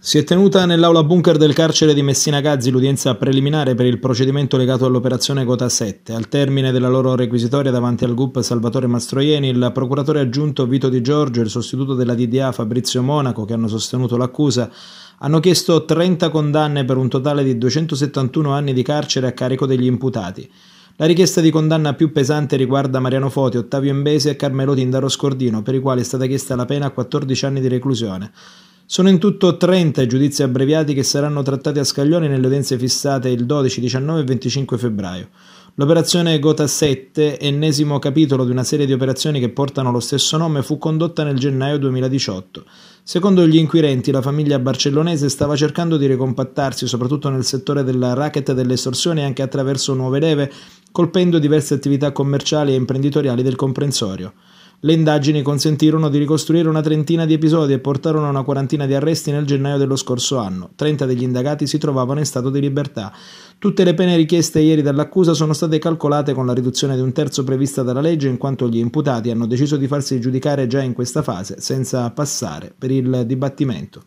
Si è tenuta nell'aula bunker del carcere di Messina Gazzi l'udienza preliminare per il procedimento legato all'operazione Gota 7. Al termine della loro requisitoria davanti al GUP Salvatore Mastroieni, il procuratore aggiunto Vito Di Giorgio e il sostituto della DDA Fabrizio Monaco, che hanno sostenuto l'accusa, hanno chiesto 30 condanne per un totale di 271 anni di carcere a carico degli imputati. La richiesta di condanna più pesante riguarda Mariano Foti, Ottavio Imbese e Carmelo Tindaro Scordino, per i quali è stata chiesta la pena a 14 anni di reclusione. Sono in tutto 30 i giudizi abbreviati che saranno trattati a Scaglioni nelle udienze fissate il 12, 19 e 25 febbraio. L'operazione Gota 7, ennesimo capitolo di una serie di operazioni che portano lo stesso nome, fu condotta nel gennaio 2018. Secondo gli inquirenti, la famiglia barcellonese stava cercando di ricompattarsi soprattutto nel settore della racket e delle estorsioni anche attraverso nuove leve, colpendo diverse attività commerciali e imprenditoriali del comprensorio. Le indagini consentirono di ricostruire una trentina di episodi e portarono a una quarantina di arresti nel gennaio dello scorso anno. Trenta degli indagati si trovavano in stato di libertà. Tutte le pene richieste ieri dall'accusa sono state calcolate con la riduzione di un terzo prevista dalla legge in quanto gli imputati hanno deciso di farsi giudicare già in questa fase, senza passare per il dibattimento.